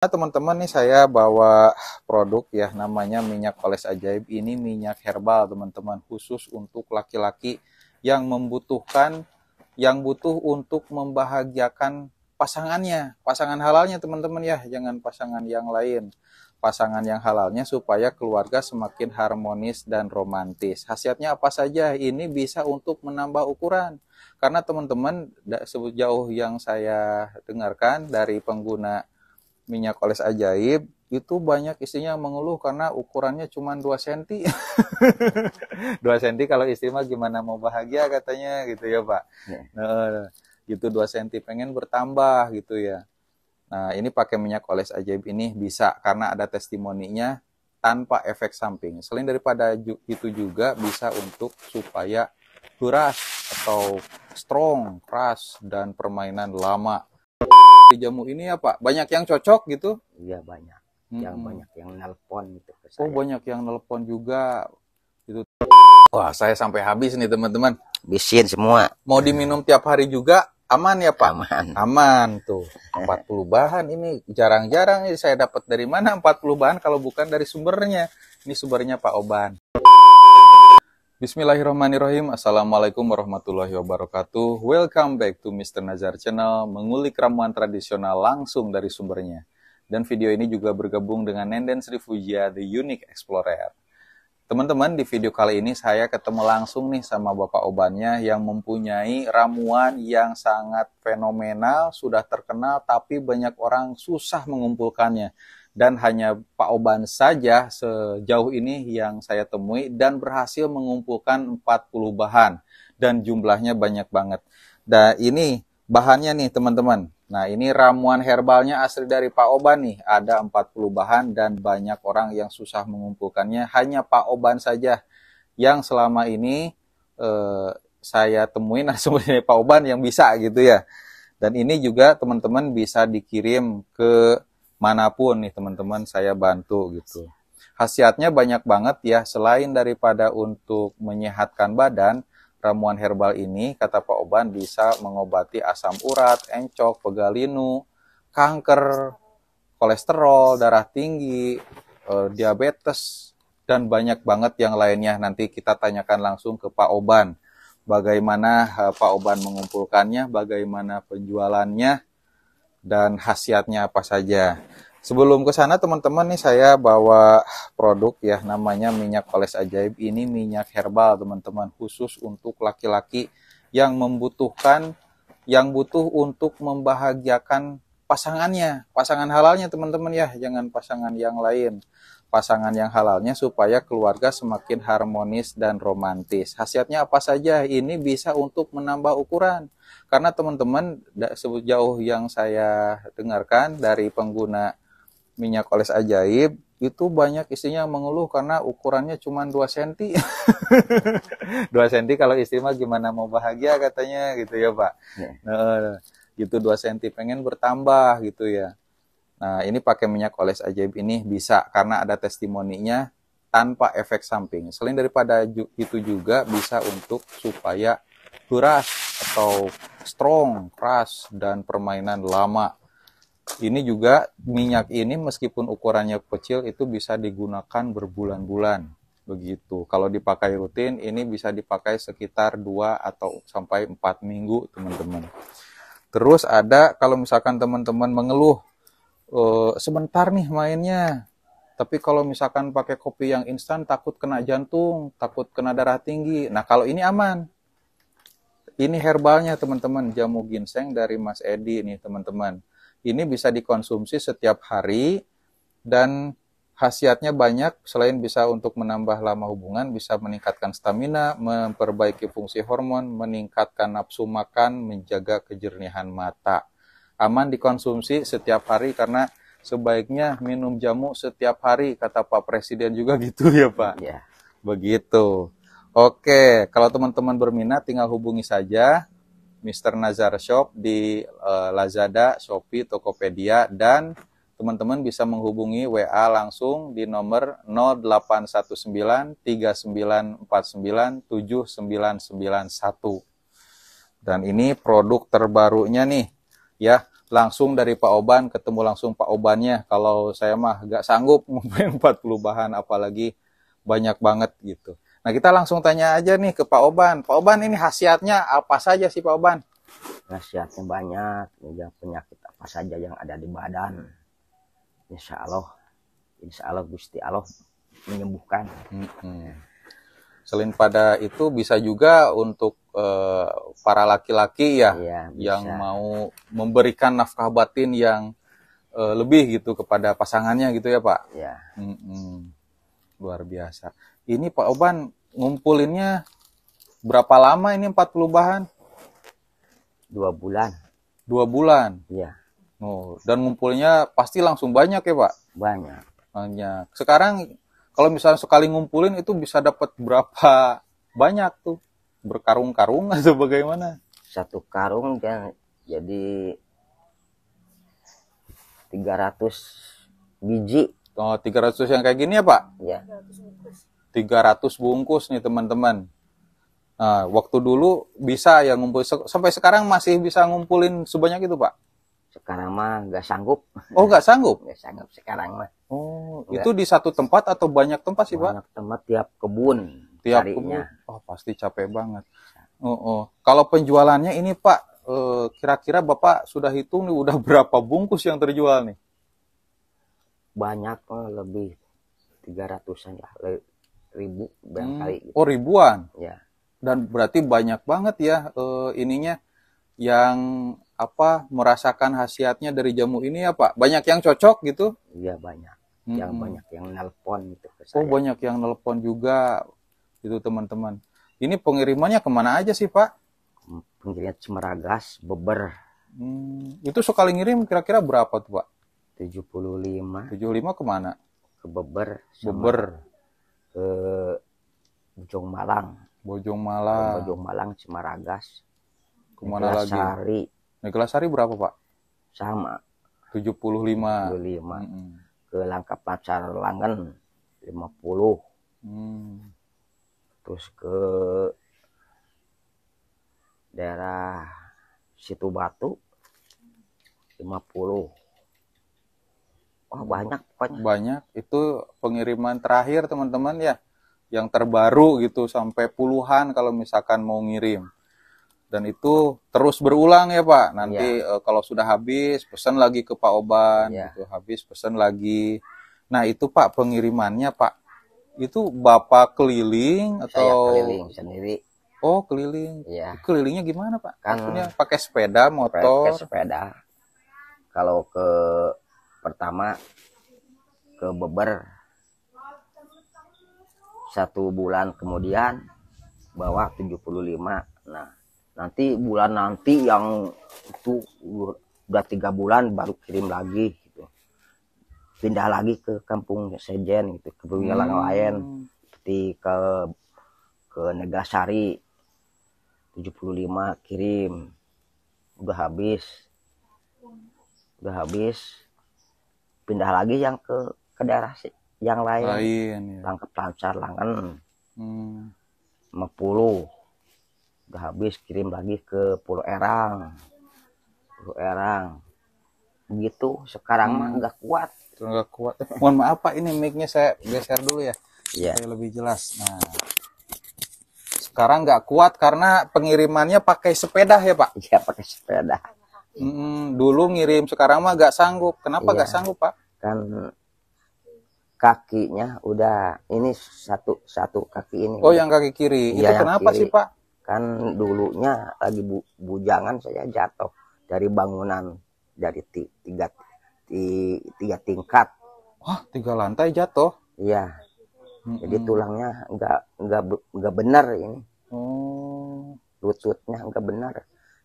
Nah teman-teman nih saya bawa produk ya namanya minyak oles ajaib ini minyak herbal teman-teman khusus untuk laki-laki yang membutuhkan yang butuh untuk membahagiakan pasangannya pasangan halalnya teman-teman ya jangan pasangan yang lain pasangan yang halalnya supaya keluarga semakin harmonis dan romantis khasiatnya apa saja ini bisa untuk menambah ukuran karena teman-teman sejauh yang saya dengarkan dari pengguna minyak oles ajaib itu banyak istrinya mengeluh karena ukurannya cuma 2 cm. 2 cm kalau istri mah gimana mau bahagia katanya gitu ya, Pak. Yeah. Ya. Nah, gitu 2 cm pengen bertambah gitu ya. Nah, ini pakai minyak oles ajaib ini bisa karena ada testimoninya tanpa efek samping. Selain daripada itu juga bisa untuk supaya keras atau strong, keras dan permainan lama jamu ini ya Banyak yang cocok gitu? Iya banyak. Hmm. Yang banyak yang nelpon gitu. Ke oh, saya. Oh banyak yang nelpon juga. Itu. Wah saya sampai habis nih teman-teman. Bisin semua. Mau diminum tiap hari juga? Aman ya Pak? Aman. Aman tuh. 40 bahan ini jarang-jarang saya dapat dari mana 40 bahan kalau bukan dari sumbernya. Ini sumbernya Pak Oban. Bismillahirrahmanirrahim. Assalamualaikum warahmatullahi wabarakatuh. Welcome back to Mr. Nazar Channel, mengulik ramuan tradisional langsung dari sumbernya. Dan video ini juga bergabung dengan Nenden Sri Fujia The Unique Explorer. Teman-teman, di video kali ini saya ketemu langsung nih sama Bapak Obannya yang mempunyai ramuan yang sangat fenomenal, sudah terkenal, tapi banyak orang susah mengumpulkannya dan hanya Pak Oban saja sejauh ini yang saya temui dan berhasil mengumpulkan 40 bahan dan jumlahnya banyak banget. nah, ini bahannya nih teman-teman. Nah, ini ramuan herbalnya asli dari Pak Oban nih. Ada 40 bahan dan banyak orang yang susah mengumpulkannya. Hanya Pak Oban saja yang selama ini eh, saya temuin sebenarnya Pak Oban yang bisa gitu ya. Dan ini juga teman-teman bisa dikirim ke manapun nih teman-teman saya bantu gitu. Khasiatnya banyak banget ya selain daripada untuk menyehatkan badan, ramuan herbal ini kata Pak Oban bisa mengobati asam urat, encok, pegalinu, kanker, kolesterol, darah tinggi, eh, diabetes dan banyak banget yang lainnya. Nanti kita tanyakan langsung ke Pak Oban bagaimana eh, Pak Oban mengumpulkannya, bagaimana penjualannya dan khasiatnya apa saja. Sebelum ke sana teman-teman nih saya bawa produk ya namanya minyak oles ajaib. Ini minyak herbal teman-teman khusus untuk laki-laki yang membutuhkan yang butuh untuk membahagiakan pasangannya, pasangan halalnya teman-teman ya, jangan pasangan yang lain pasangan yang halalnya supaya keluarga semakin harmonis dan romantis. Khasiatnya apa saja? Ini bisa untuk menambah ukuran. Karena teman-teman sejauh yang saya dengarkan dari pengguna minyak oles ajaib itu banyak istrinya mengeluh karena ukurannya cuma 2 cm. 2 cm kalau istri mah gimana mau bahagia katanya gitu ya, Pak. Ya. Nah, gitu 2 cm pengen bertambah gitu ya. Nah, ini pakai minyak oles ajaib ini bisa karena ada testimoninya tanpa efek samping. Selain daripada itu juga bisa untuk supaya keras atau strong, keras dan permainan lama. Ini juga minyak ini meskipun ukurannya kecil itu bisa digunakan berbulan-bulan. Begitu. Kalau dipakai rutin ini bisa dipakai sekitar 2 atau sampai 4 minggu, teman-teman. Terus ada kalau misalkan teman-teman mengeluh uh, sebentar nih mainnya. Tapi kalau misalkan pakai kopi yang instan takut kena jantung, takut kena darah tinggi. Nah, kalau ini aman. Ini herbalnya teman-teman, jamu ginseng dari Mas Edi nih teman-teman. Ini bisa dikonsumsi setiap hari dan khasiatnya banyak selain bisa untuk menambah lama hubungan bisa meningkatkan stamina memperbaiki fungsi hormon meningkatkan nafsu makan menjaga kejernihan mata aman dikonsumsi setiap hari karena sebaiknya minum jamu setiap hari kata Pak Presiden juga gitu ya Pak. Iya. Begitu. Oke, kalau teman-teman berminat tinggal hubungi saja Mr. Nazar Shop di eh, Lazada, Shopee, Tokopedia dan teman-teman bisa menghubungi WA langsung di nomor 08193949497991. Dan ini produk terbarunya nih ya langsung dari Pak Oban ketemu langsung Pak Obannya kalau saya mah gak sanggup ngumpulin 40 bahan apalagi banyak banget gitu nah kita langsung tanya aja nih ke Pak Oban Pak Oban ini khasiatnya apa saja sih Pak Oban khasiatnya banyak ya penyakit apa saja yang ada di badan Insya Allah Insya Allah Gusti Allah menyembuhkan hmm. selain pada itu bisa juga untuk Eh, para laki-laki ya, ya yang mau memberikan nafkah batin yang uh, lebih gitu kepada pasangannya gitu ya Pak. Ya. Mm -mm. Luar biasa. Ini Pak Oban ngumpulinnya berapa lama ini 40 bahan? Dua bulan. Dua bulan? Iya. Oh, dan ngumpulnya pasti langsung banyak ya Pak? Banyak. Banyak. Sekarang kalau misalnya sekali ngumpulin itu bisa dapat berapa banyak tuh? berkarung-karung atau bagaimana? Satu karung ya, jadi 300 biji. Oh, 300 yang kayak gini ya, Pak? Iya. 300 bungkus nih, teman-teman. Nah, waktu dulu bisa ya ngumpul sampai sekarang masih bisa ngumpulin sebanyak itu, Pak? Sekarang mah nggak sanggup. Oh, nggak sanggup? Nggak sanggup sekarang mah. Oh, itu di satu tempat atau banyak tempat sih, banyak Pak? Banyak tempat tiap kebun tiap harinya. Oh pasti capek banget. Oh, oh. Kalau penjualannya ini Pak, eh, kira-kira Bapak sudah hitung nih udah berapa bungkus yang terjual nih? Banyak oh, lebih 300-an lah, ribu barangkali. Hmm. Gitu. Oh ribuan? Ya. Dan berarti banyak banget ya eh, ininya yang apa merasakan khasiatnya dari jamu ini ya Pak? Banyak yang cocok gitu? Iya banyak. Yang hmm. banyak yang nelpon gitu. Ke Oh banyak yang nelpon juga itu teman-teman. Ini pengirimannya kemana aja sih Pak? Pengiriman Cemeragas, Beber. Hmm, itu sekali ngirim kira-kira berapa tuh Pak? 75. 75 kemana? Ke Beber. Beber. Ke Bojong Malang. Bojong Malang. Ke Bojong Malang, Cemeragas. Kemana lagi? Sari. Neglasari berapa Pak? Sama. 75. 75. -hmm. Ke Langkap Pacar Langen 50. Hmm terus ke daerah situ batu 50 Wah banyak pokoknya. Banyak. Itu pengiriman terakhir teman-teman ya. Yang terbaru gitu sampai puluhan kalau misalkan mau ngirim. Dan itu terus berulang ya Pak. Nanti ya. Uh, kalau sudah habis pesan lagi ke Pak Oban. Ya. Gitu. Habis pesan lagi. Nah itu Pak pengirimannya Pak itu bapak keliling atau saya keliling sendiri oh keliling ya. kelilingnya gimana pak kan Maksudnya pakai sepeda motor pakai sepeda kalau ke pertama ke Beber satu bulan kemudian bawa 75 nah nanti bulan nanti yang itu udah tiga bulan baru kirim lagi pindah lagi ke kampung Sejen gitu ke Bulgalang hmm. lain seperti ke ke Negasari 75 kirim udah habis udah habis pindah lagi yang ke ke daerah yang lain, lain ya. langkap lancar langan hmm. 50 udah habis kirim lagi ke Pulau Erang Pulau Erang begitu sekarang hmm. mah nggak kuat nggak kuat eh, mohon maaf pak ini micnya saya geser dulu ya yeah. supaya lebih jelas nah sekarang nggak kuat karena pengirimannya pakai sepeda ya pak iya pakai sepeda hmm, dulu ngirim sekarang mah nggak sanggup kenapa nggak iya. sanggup pak kan kakinya udah ini satu satu kaki ini oh yang kaki kiri ya, itu kenapa kiri. sih pak kan dulunya lagi bu, bujangan saya jatuh dari bangunan dari tiga di tiga tingkat wah tiga lantai jatuh iya -hmm. jadi tulangnya nggak nggak nggak benar ini oh. lututnya nggak benar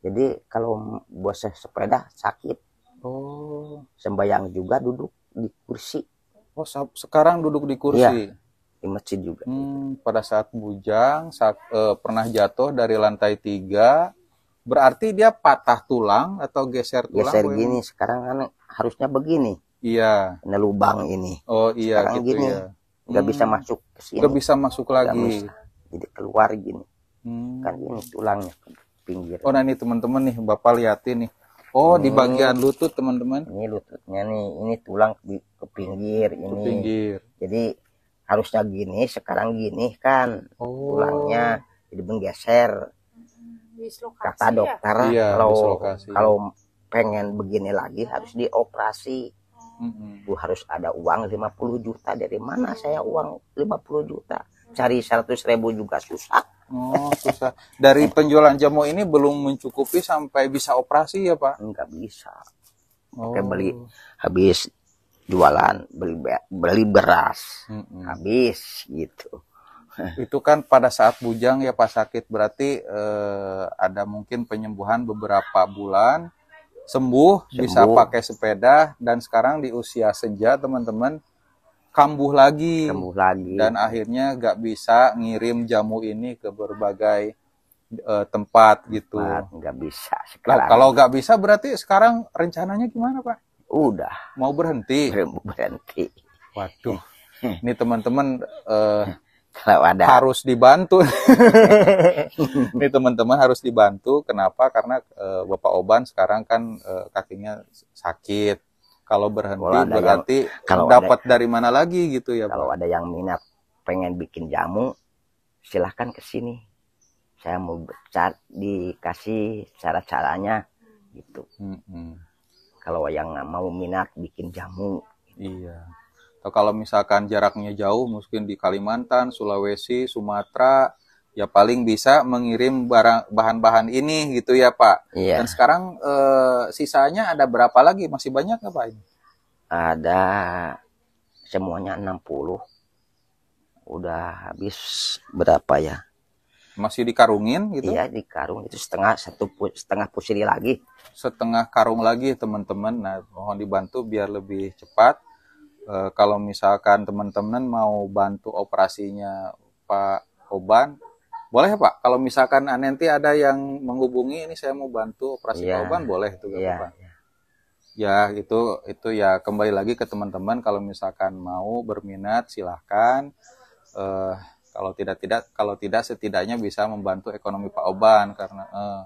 jadi kalau bosnya sepeda sakit oh sembayang juga duduk di kursi oh sekarang duduk di kursi iya di masjid juga. Hmm, pada saat bujang saat, eh, pernah jatuh dari lantai tiga, berarti dia patah tulang atau geser tulang? Geser gini, sekarang kan harusnya begini. Iya. Ini lubang ini. Oh iya Sekarang gitu gini, ya. hmm. bisa masuk ke sini. Gak bisa masuk lagi. bisa. Jadi keluar gini. Hmm. Kan ini tulangnya pinggir. Oh nah ini teman-teman nih Bapak liatin nih. Oh ini, di bagian lutut teman-teman. Ini lututnya nih. Ini tulang di ke pinggir ini. Ke pinggir. Jadi harusnya gini sekarang gini kan oh. tulangnya jadi menggeser hmm, kata dokter ya? kalau kalau pengen begini lagi harus dioperasi mm harus ada uang 50 juta dari mana saya uang 50 juta cari 100 ribu juga susah oh susah dari penjualan jamu ini belum mencukupi sampai bisa operasi ya pak Enggak bisa oh. beli habis jualan beli beli beras hmm habis gitu itu kan pada saat bujang ya pak sakit berarti eh, ada mungkin penyembuhan beberapa bulan sembuh, sembuh. bisa pakai sepeda dan sekarang di usia senja teman-teman kambuh lagi. Kambuh lagi. Dan akhirnya nggak bisa ngirim jamu ini ke berbagai uh, tempat gitu. Nggak bisa. Nah, kalau nggak bisa berarti sekarang rencananya gimana Pak? Udah. Mau berhenti? Mau berhenti. Waduh. ini teman-teman uh, kalau ada harus dibantu ini teman-teman harus dibantu kenapa karena e, bapak Oban sekarang kan e, kakinya sakit kalau berhenti kalau berarti yang, kalau dapat ada, dari mana lagi gitu ya kalau Pak. ada yang minat pengen bikin jamu silahkan kesini. saya mau cat dikasih cara caranya gitu hmm, -hmm. kalau yang mau minat bikin jamu gitu. iya atau kalau misalkan jaraknya jauh, mungkin di Kalimantan, Sulawesi, Sumatera, ya paling bisa mengirim barang bahan-bahan ini gitu ya Pak. Iya. Dan sekarang e, sisanya ada berapa lagi? Masih banyak nggak ini? Ada semuanya 60. Udah habis berapa ya? Masih dikarungin gitu? Iya dikarung itu setengah satu setengah pusiri lagi. Setengah karung lagi teman-teman. Nah mohon dibantu biar lebih cepat Eh, kalau misalkan teman-teman mau bantu operasinya Pak Oban, boleh ya, Pak? Kalau misalkan nanti ada yang menghubungi ini saya mau bantu operasi yeah. Pak Oban, boleh itu ya. Pak? Iya, iya. Ya. itu itu ya kembali lagi ke teman-teman kalau misalkan mau berminat silahkan. uh, kalau tidak tidak kalau tidak setidaknya bisa membantu ekonomi Pak Oban karena uh,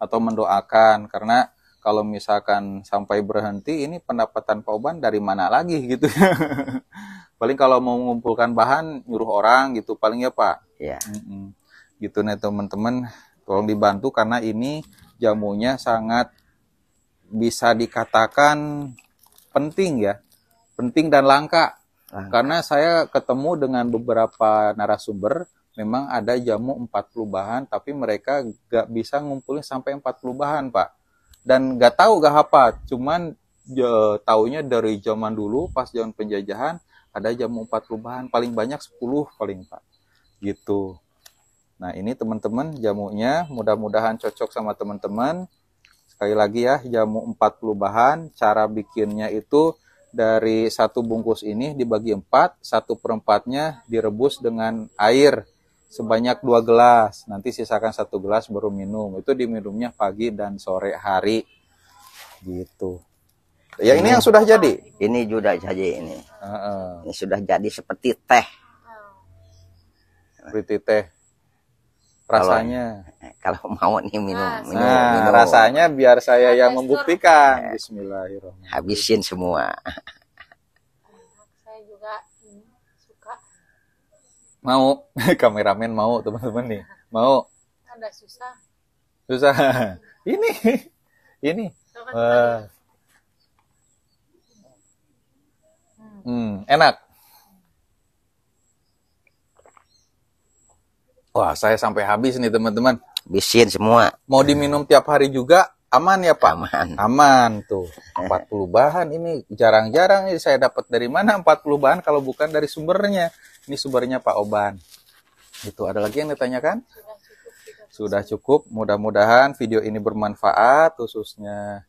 atau mendoakan karena kalau misalkan sampai berhenti ini pendapatan Pauban dari mana lagi gitu paling kalau mau mengumpulkan bahan nyuruh orang gitu paling ya Pak ya gitu nih teman-teman tolong dibantu karena ini jamunya sangat bisa dikatakan penting ya penting dan langka langka. Karena saya ketemu dengan beberapa narasumber, memang ada jamu 40 bahan, tapi mereka gak bisa ngumpulin sampai 40 bahan, Pak dan gak tahu gak apa, cuman e, taunya dari zaman dulu pas zaman penjajahan ada jamu empat perubahan paling banyak 10 paling pak gitu nah ini teman-teman jamunya mudah-mudahan cocok sama teman-teman sekali lagi ya jamu empat perubahan cara bikinnya itu dari satu bungkus ini dibagi empat, satu perempatnya direbus dengan air sebanyak dua gelas. Nanti sisakan satu gelas baru minum. Itu diminumnya pagi dan sore hari. Gitu. Ya ini, ini iya. yang sudah jadi. Ini juga jadi ini. Uh -uh. Ini sudah jadi seperti teh. Seperti teh. Rasanya. Kalau, kalau mau nih minum, ah, minum, nah, minum. Rasanya biar saya yang membuktikan. Eh, Bismillahirrahmanirrahim. Habisin semua. mau kameramen mau teman-teman nih mau ada susah susah ini ini uh, hmm, enak wah saya sampai habis nih teman-teman bisin semua mau diminum tiap hari juga aman ya Pak? Aman. Aman tuh. 40 bahan ini jarang-jarang saya dapat dari mana 40 bahan kalau bukan dari sumbernya. Ini sumbernya Pak Oban. Itu ada lagi yang ditanyakan? Sudah cukup. Mudah-mudahan video ini bermanfaat khususnya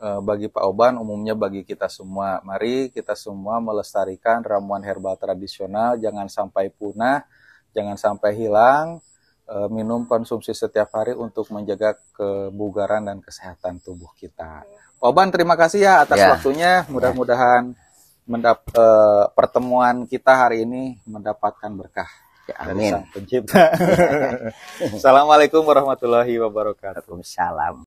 eh, bagi Pak Oban, umumnya bagi kita semua. Mari kita semua melestarikan ramuan herbal tradisional, jangan sampai punah, jangan sampai hilang. Eh, minum konsumsi setiap hari untuk menjaga kebugaran dan kesehatan tubuh kita. Pak Oban, terima kasih ya atas ya. waktunya. Mudah-mudahan ya mendap uh, pertemuan kita hari ini mendapatkan berkah. Ya, amin. Assalamualaikum warahmatullahi wabarakatuh. Waalaikumsalam.